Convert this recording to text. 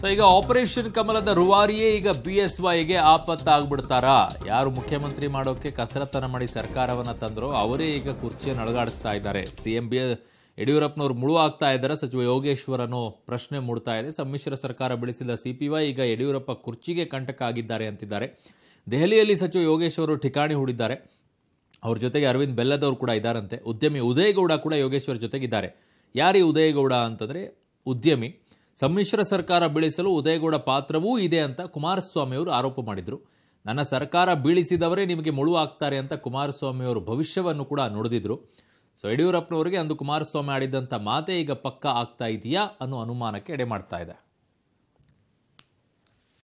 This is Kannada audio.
ಸೊ ಈಗ ಆಪರೇಷನ್ ಕಮಲದ ರುವಾರಿಯೇ ಈಗ ಬಿ ಎಸ್ ವೈಗೆ ಆಗ್ಬಿಡ್ತಾರಾ ಯಾರು ಮುಖ್ಯಮಂತ್ರಿ ಮಾಡೋಕೆ ಕಸರತ್ತನ ಮಾಡಿ ಸರ್ಕಾರವನ್ನು ತಂದರೋ ಅವರೇ ಈಗ ಕುರ್ಚಿಯನ್ನು ಅಳಗಾಡಿಸ್ತಾ ಇದ್ದಾರೆ ಸಿ ಎಂ ಬಿ ಯಡಿಯೂರಪ್ಪನವ್ರು ಮುಳು ಆಗ್ತಾ ಇದ್ದಾರೆ ಸಚಿವ ಯೋಗೇಶ್ವರ್ ಪ್ರಶ್ನೆ ಮೂಡ್ತಾ ಇದೆ ಸಮ್ಮಿಶ್ರ ಸರ್ಕಾರ ಬೆಳೆಸಿದ ಸಿ ಪಿ ವೈ ಈಗ ಯಡಿಯೂರಪ್ಪ ಕುರ್ಚಿಗೆ ಕಂಟಕ ಆಗಿದ್ದಾರೆ ಅಂತಿದ್ದಾರೆ ದೆಹಲಿಯಲ್ಲಿ ಸಚಿವ ಯೋಗೇಶ್ವರು ಠಿಕಾಣಿ ಹೂಡಿದ್ದಾರೆ ಅವ್ರ ಜೊತೆಗೆ ಅರವಿಂದ್ ಬೆಲ್ಲದವರು ಕೂಡ ಇದ್ದಾರಂತೆ ಉದ್ಯಮಿ ಉದಯಗೌಡ ಕೂಡ ಯೋಗೇಶ್ವರ ಜೊತೆಗಿದ್ದಾರೆ ಯಾರೀ ಉದಯಗೌಡ ಅಂತಂದರೆ ಉದ್ಯಮಿ ಸಮ್ಮಿಶ್ರ ಸರ್ಕಾರ ಬೀಳಿಸಲು ಉದಯಗೌಡ ಪಾತ್ರವೂ ಇದೆ ಅಂತ ಕುಮಾರಸ್ವಾಮಿಯವರು ಆರೋಪ ಮಾಡಿದರು ನನ್ನ ಸರ್ಕಾರ ಬೀಳಿಸಿದವರೇ ನಿಮಗೆ ಮುಳು ಆಗ್ತಾರೆ ಅಂತ ಕುಮಾರಸ್ವಾಮಿಯವರು ಭವಿಷ್ಯವನ್ನು ಕೂಡ ನುಡಿದಿದ್ರು ಸೊ ಯಡಿಯೂರಪ್ಪನವರಿಗೆ ಅಂದು ಕುಮಾರಸ್ವಾಮಿ ಆಡಿದಂಥ ಮಾತೇ ಈಗ ಪಕ್ಕ ಆಗ್ತಾ ಇದೆಯಾ ಅನ್ನೋ ಅನುಮಾನಕ್ಕೆ ಎಡೆ ಮಾಡ್ತಾ ಇದೆ